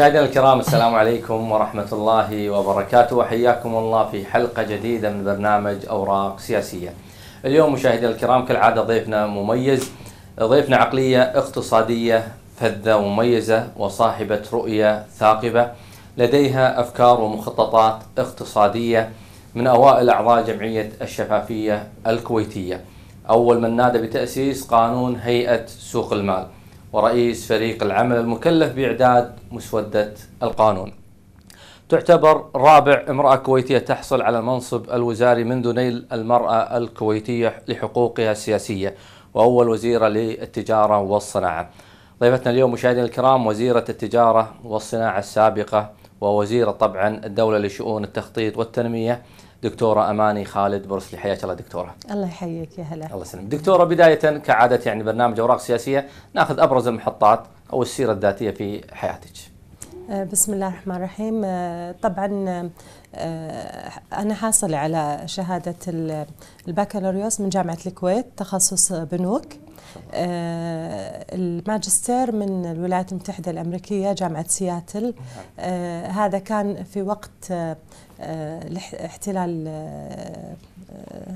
مشاهدينا الكرام السلام عليكم ورحمة الله وبركاته وحياكم الله في حلقة جديدة من برنامج أوراق سياسية اليوم مشاهدينا الكرام كالعادة ضيفنا مميز ضيفنا عقلية اقتصادية فذة ومميزة وصاحبة رؤية ثاقبة لديها أفكار ومخططات اقتصادية من أوائل أعضاء جمعية الشفافية الكويتية أول من نادى بتأسيس قانون هيئة سوق المال ورئيس فريق العمل المكلف بإعداد مسودة القانون تعتبر رابع امرأة كويتية تحصل على المنصب الوزاري منذ نيل المرأة الكويتية لحقوقها السياسية وأول وزيرة للتجارة والصناعة ضيفتنا اليوم مشاهدينا الكرام وزيرة التجارة والصناعة السابقة ووزيرة طبعا الدولة لشؤون التخطيط والتنمية دكتوره اماني خالد برسلي حياك الله دكتوره الله يحييك يا هلا الله يسلمك دكتوره بدايه كعاده يعني برنامج اوراق سياسيه ناخذ ابرز المحطات او السيره الذاتيه في حياتك أه، بسم الله الرحمن الرحيم أه، طبعا أه، أنا حاصل على شهادة البكالوريوس من جامعة الكويت تخصص بنوك آه، الماجستير من الولايات المتحدة الأمريكية جامعة سياتل نعم. آه، هذا كان في وقت آه، احتلال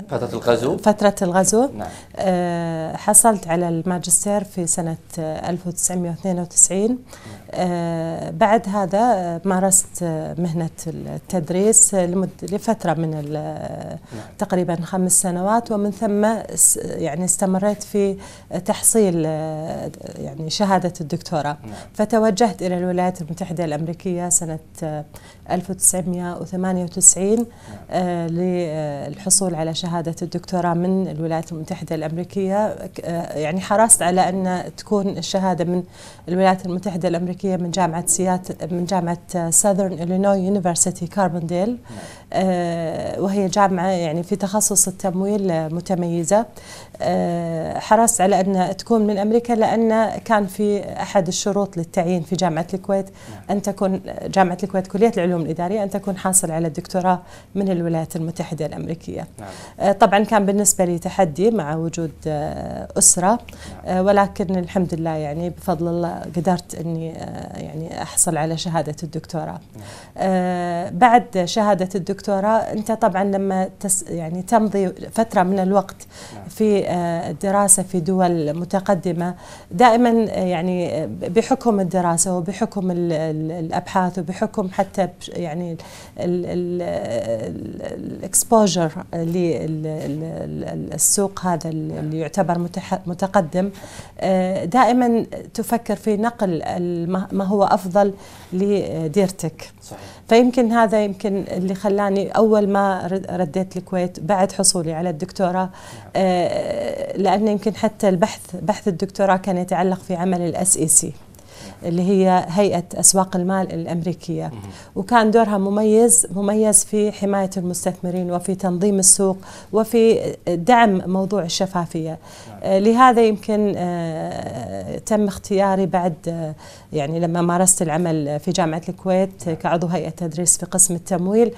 فترة الغزو فترة الغزو نعم. آه، حصلت على الماجستير في سنة 1992 نعم. آه، بعد هذا مارست مهنة التدريس لفترة من نعم. تقريبا خمس سنوات ومن ثم يعني استمريت في تحصيل آه، يعني شهادة الدكتوراه نعم. فتوجهت إلى الولايات المتحدة الأمريكية سنة 1998 نعم. للحصول الحصول على شهادة الدكتوراه من الولايات المتحدة الأمريكية آه، يعني حرصت على أن تكون الشهادة من الولايات المتحدة الأمريكية من جامعة سيات من جامعة ساذرن إلينوي يونيفرسيتي كاربونديل وهي جامعة يعني في تخصص التمويل متميزة آه، حرصت على أن تكون من أمريكا لأن كان في أحد الشروط للتعيين في جامعة الكويت نعم. أن تكون جامعة الكويت كلية العلوم الإدارية أن تكون حاصل على الدكتوراه من الولايات المتحدة الأمريكية نعم. آه، طبعا كان بالنسبة لي تحدي مع وجود آه، أسرة نعم. ولكن الحمد لله يعني بفضل الله قدرت أني يعني أحصل على شهادة الدكتوراه نعم. بعد شهادة الدكتوراه أنت طبعا لما تس يعني تمضي فترة من الوقت نعم. في الدراسة في دول متقدمة دائما يعني بحكم الدراسة وبحكم الأبحاث وبحكم حتى يعني الاكسبوجر للسوق هذا اللي يعتبر متقدم آه، دائما تفكر في نقل ما هو أفضل لديرتك صحيح. فيمكن هذا يمكن اللي خلاني أول ما رديت الكويت بعد حصولي على الدكتوراه آه، لأن يمكن حتى البحث بحث الدكتوراه كان يتعلق في عمل الأس إي سي e اللي هي هيئة أسواق المال الأمريكية وكان دورها مميز مميز في حماية المستثمرين وفي تنظيم السوق وفي دعم موضوع الشفافية نعم. آه، لهذا يمكن آه، تم اختياري بعد آه، يعني لما مارست العمل في جامعة الكويت نعم. كعضو هيئة تدريس في قسم التمويل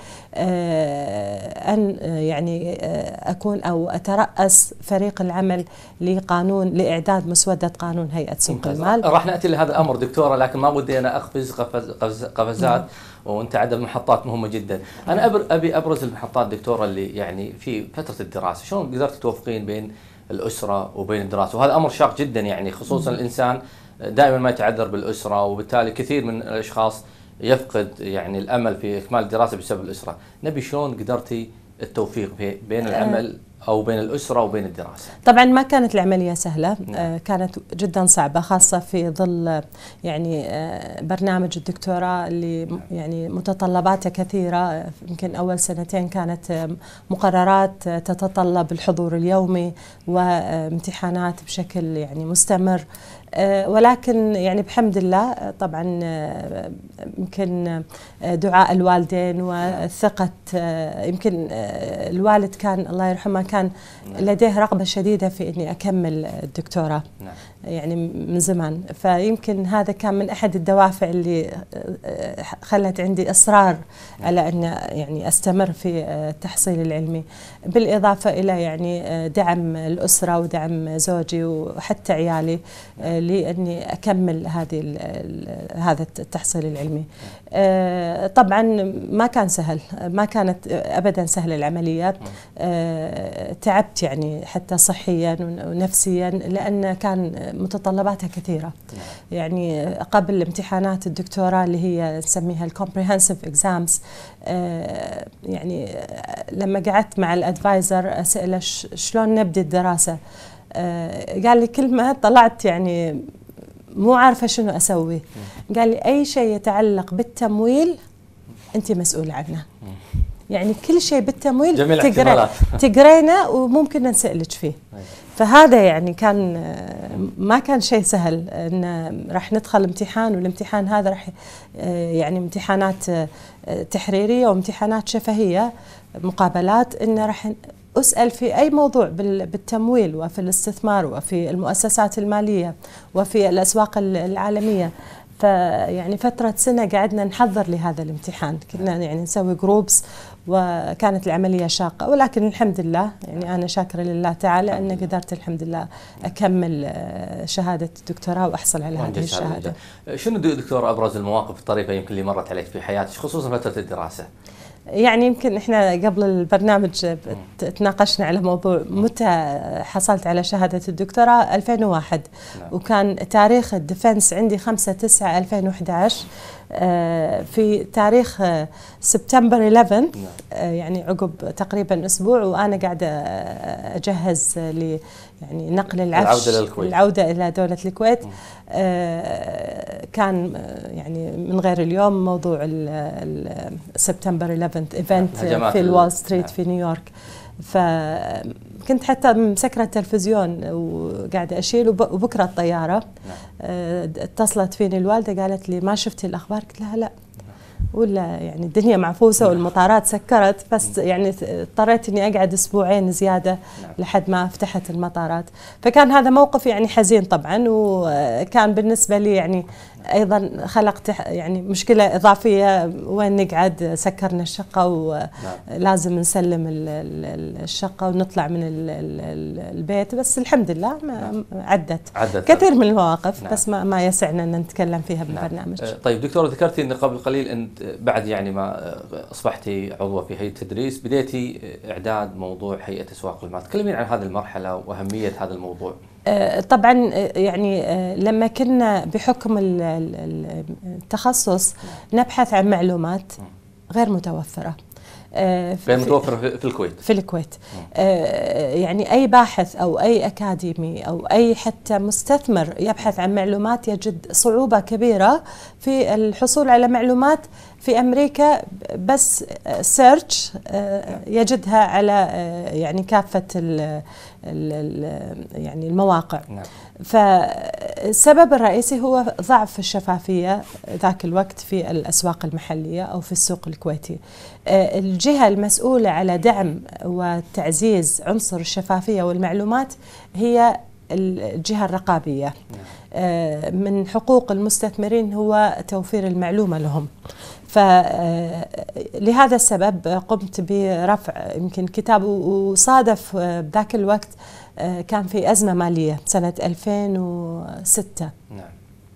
أن يعني أكون أو أترأس فريق العمل لقانون لإعداد مسودة قانون هيئة سوق المال راح نأتي لهذا الأمر دكتور دكتوره لكن ما ودي انا اقفز قفز قفزات نعم. وانت عدد محطات مهمه جدا انا ابي ابرز المحطات دكتوره اللي يعني في فتره الدراسه شلون قدرت توفقين بين الاسره وبين الدراسه وهذا امر شاق جدا يعني خصوصا نعم. الانسان دائما ما يتعذر بالاسره وبالتالي كثير من الاشخاص يفقد يعني الامل في اكمال الدراسه بسبب الاسره نبي شلون قدرتي التوفيق بين آه. العمل او بين الاسره وبين الدراسه. طبعا ما كانت العمليه سهله، نعم. آه، كانت جدا صعبه خاصه في ظل آه، يعني آه، برنامج الدكتوراه اللي نعم. يعني متطلباته كثيره يمكن اول سنتين كانت مقررات تتطلب الحضور اليومي وامتحانات بشكل يعني مستمر. ولكن يعني بحمد الله طبعا يمكن دعاء الوالدين نعم. وثقة يمكن الوالد كان الله يرحمه كان نعم. لديه رغبه شديده في اني اكمل الدكتوراه نعم. يعني من زمان فيمكن هذا كان من احد الدوافع اللي آه، خلت عندي اصرار نعم. على ان يعني استمر في آه، التحصيل العلمي بالاضافه الى يعني آه، دعم الاسره ودعم زوجي وحتى عيالي نعم. لاني اكمل هذه هذا التحصيل العلمي طبعا ما كان سهل ما كانت ابدا سهله العمليه تعبت يعني حتى صحيا ونفسيا لأن كان متطلباتها كثيرة يعني قبل امتحانات الدكتوراه اللي هي نسميها الكومبريهنسيف اكزامز آه، يعني لما قعدت مع الادفايزر اساله شلون نبدا الدراسه آه، قال لي كلمه طلعت يعني مو عارفه شنو اسوي قال لي اي شيء يتعلق بالتمويل انت مسؤوله عنه يعني كل شيء بالتمويل جميع تقرأ تقرينا وممكن نسألك فيه طيب. فهذا يعني كان ما كان شيء سهل ان راح ندخل امتحان والامتحان هذا راح يعني امتحانات تحريريه وامتحانات شفهيه مقابلات انه راح أسأل في أي موضوع بالتمويل وفي الاستثمار وفي المؤسسات المالية وفي الأسواق العالمية فيعني فترة سنة قعدنا نحضر لهذا الامتحان كنا يعني نسوي جروبس وكانت العملية شاقة ولكن الحمد لله يعني أنا شاكرة لله تعالى أن قدرت الحمد لله أكمل آه، شهادة الدكتوراه وأحصل على هذه الشهادة شنو دكتور أبرز المواقف الطريفة يمكن اللي مرت عليك في حياتك خصوصا فترة الدراسة يعني يمكن احنا قبل البرنامج تناقشنا على موضوع متى حصلت على شهاده الدكتوراه 2001 نعم. وكان تاريخ الدفنس عندي 5 9 2011 آه، في تاريخ آه، سبتمبر 11 نعم. آه، يعني عقب تقريبا اسبوع وانا قاعده اجهز ل يعني نقل العفش العودة للكويت العودة إلى دولة الكويت نعم. كان يعني من غير اليوم موضوع سبتمبر 11 ايفنت في الوول ستريت نعم. في نيويورك آه فكنت حتى مسكرة التلفزيون وقاعدة أشيل وبكرة الطيارة نعم. آه، اتصلت فيني الوالدة قالت لي ما شفتي الأخبار قلت لها لا ولا يعني الدنيا معفوسه نعم. والمطارات سكرت بس نعم. يعني اضطريت اني اقعد اسبوعين زياده لحد ما فتحت المطارات فكان هذا موقف يعني حزين طبعا وكان بالنسبه لي يعني ايضا خلقت يعني مشكله اضافيه وين نقعد سكرنا الشقه ولازم نعم. نسلم الشقه ونطلع من البيت بس الحمد لله ما نعم. عدت, عدت كثير من المواقف نعم. بس ما, ما يسعنا ان نتكلم فيها بالبرنامج نعم. أه، طيب دكتوره ذكرتي ان قبل قليل انت بعد يعني ما أه، اصبحتي عضوه في هيئه التدريس بديتي اعداد موضوع هيئه اسواق المال تكلمين عن هذه المرحله واهميه هذا الموضوع طبعا يعني لما كنا بحكم التخصص نبحث عن معلومات غير متوفره آه، في متوفرة في الكويت في الكويت آه، يعني أي باحث أو أي أكاديمي أو أي حتى مستثمر يبحث عن معلومات يجد صعوبة كبيرة في الحصول على معلومات في امريكا بس سيرش آه، يجدها على يعني كافه ال ال يعني المواقع نعم. فالسبب الرئيسي هو ضعف الشفافية ذاك الوقت في الأسواق المحلية أو في السوق الكويتي آه، الجهة المسؤولة على دعم وتعزيز عنصر الشفافية والمعلومات هي الجهة الرقابية آه، من حقوق المستثمرين هو توفير المعلومة لهم فلهذا آه، السبب قمت برفع يمكن كتاب وصادف ذاك الوقت آه، كان في أزمة مالية سنة 2006 نعم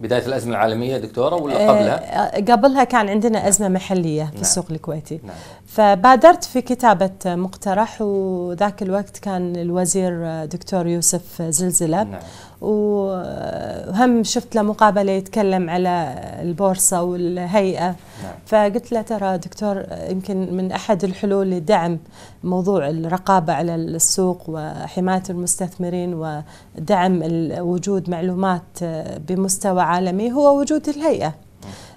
بداية الأزمة العالمية دكتورة ولا آه، قبلها؟ آه، قبلها كان عندنا أزمة محلية في نعم. السوق الكويتي نعم. فبادرت في كتابة مقترح وذاك الوقت كان الوزير دكتور يوسف زلزلة نعم. وهم شفت له مقابلة يتكلم على البورصة والهيئة نعم. فقلت له ترى دكتور يمكن من أحد الحلول لدعم موضوع الرقابة على السوق وحماية المستثمرين ودعم وجود معلومات بمستوى عالمي هو وجود الهيئة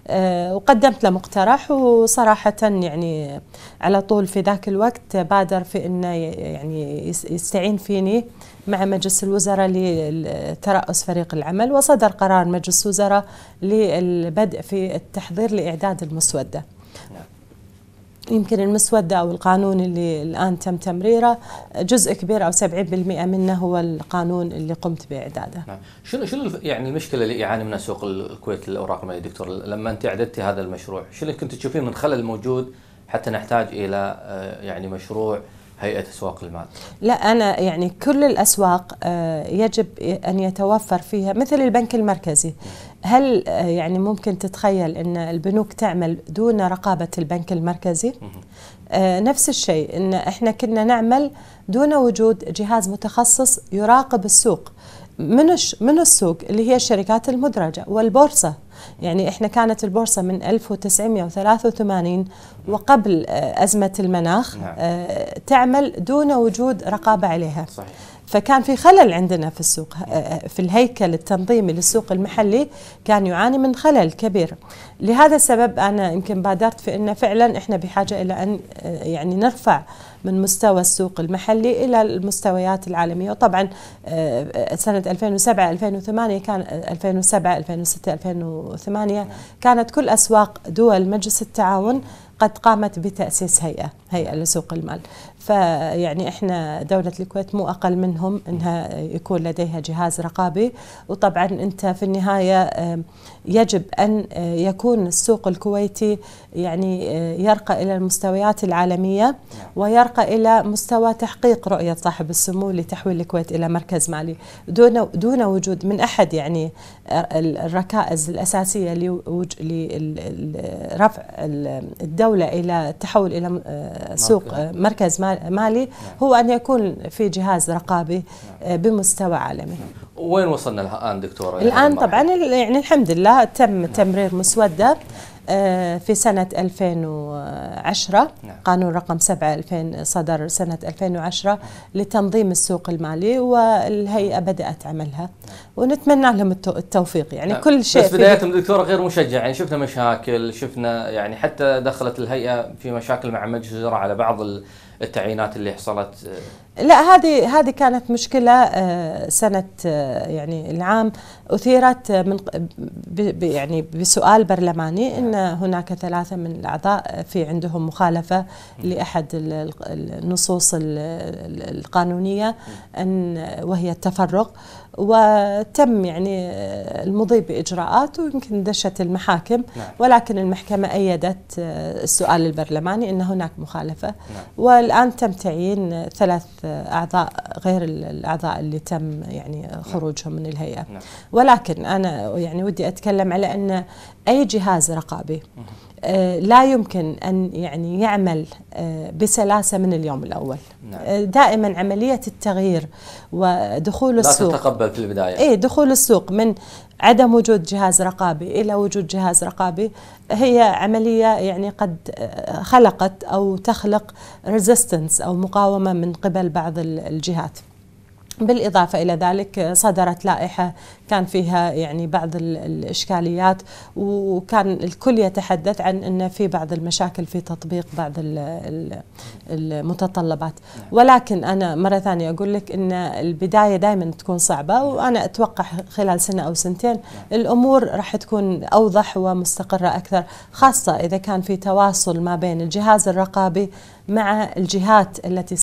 آه، وقدمت له مقترح وصراحة يعني على طول في ذاك الوقت بادر في أنه يعني يستعين فيني مع مجلس الوزراء لترأس فريق العمل وصدر قرار مجلس الوزراء للبدء في التحضير لإعداد المسودة يمكن المسودة أو القانون اللي الآن تم تمريره جزء كبير أو 70% منه هو القانون اللي قمت بإعداده نعم. شنو شنو يعني المشكلة اللي يعاني منها سوق الكويت الأوراق المالية دكتور لما أنت أعددتي هذا المشروع شنو كنت تشوفين من خلل موجود حتى نحتاج إلى آه، يعني مشروع هيئه اسواق المال؟ لا انا يعني كل الاسواق آه، يجب ان يتوفر فيها مثل البنك المركزي هل آه، يعني ممكن تتخيل ان البنوك تعمل دون رقابه البنك المركزي؟ آه، نفس الشيء ان احنا كنا نعمل دون وجود جهاز متخصص يراقب السوق من من السوق اللي هي الشركات المدرجه والبورصه يعني احنا كانت البورصه من 1983 وقبل آه، ازمه المناخ نعم. آه، تعمل دون وجود رقابه عليها صحيح. فكان في خلل عندنا في السوق آه، آه، في الهيكل التنظيمي للسوق المحلي كان يعاني من خلل كبير لهذا السبب انا يمكن بادرت في انه فعلا احنا بحاجه الى ان آه، يعني نرفع من مستوى السوق المحلي الى المستويات العالميه وطبعا سنه 2007 2008 كان 2007 2006 2008 كانت كل اسواق دول مجلس التعاون قد قامت بتأسيس هيئة هيئة لسوق المال فيعني احنا دولة الكويت مو اقل منهم انها يكون لديها جهاز رقابي وطبعا انت في النهاية يجب ان آه، يكون السوق الكويتي يعني آه، يرقى الى المستويات العالمية نعم. ويرقى الى مستوى تحقيق رؤية صاحب السمو لتحويل الكويت الى مركز مالي دون دون وجود من احد يعني آه، الركائز الاساسية لرفع الدولة الى التحول الى سوق مركز مالي مالي نعم. هو أن يكون في جهاز رقابي نعم. آه، بمستوى عالمي نعم. وين وصلنا الآن دكتورة؟ الآن طبعا يعني الحمد لله تم تمرير مسودة آه، في سنة 2010 نعم. قانون رقم 7 2000 صدر سنة 2010 لتنظيم السوق المالي والهيئة بدأت عملها ونتمنى لهم التوفيق يعني نعم. كل شيء بس بدايتهم دكتورة غير مشجع يعني شفنا مشاكل شفنا يعني حتى دخلت الهيئة في مشاكل مع مجلس الوزراء على بعض التعيينات اللي حصلت آه، لا هذه هذه كانت مشكلة آه، سنة آه، يعني العام أثيرت آه، من يعني بسؤال برلماني أن نعم. هناك ثلاثة من الأعضاء في عندهم مخالفة لأحد النصوص القانونية أن وهي التفرق وتم يعني المضي باجراءات ويمكن دشت المحاكم نعم. ولكن المحكمه ايدت السؤال البرلماني ان هناك مخالفه نعم. والان تم تعيين ثلاث اعضاء غير الاعضاء اللي تم يعني نعم. خروجهم من الهيئه نعم. ولكن انا يعني ودي اتكلم على ان اي جهاز رقابي آه، لا يمكن أن يعني يعمل آه، بسلاسة من اليوم الأول نعم. آه، دائما عملية التغيير ودخول لا السوق لا تتقبل في البداية إيه دخول السوق من عدم وجود جهاز رقابي إلى وجود جهاز رقابي هي عملية يعني قد خلقت أو تخلق ريزيستنس أو مقاومة من قبل بعض الجهات بالإضافة إلى ذلك صدرت لائحة كان فيها يعني بعض الإشكاليات وكان الكل يتحدث عن أن في بعض المشاكل في تطبيق بعض المتطلبات ولكن أنا مرة ثانية أقول لك أن البداية دائما تكون صعبة وأنا أتوقع خلال سنة أو سنتين الأمور راح تكون أوضح ومستقرة أكثر خاصة إذا كان في تواصل ما بين الجهاز الرقابي مع الجهات التي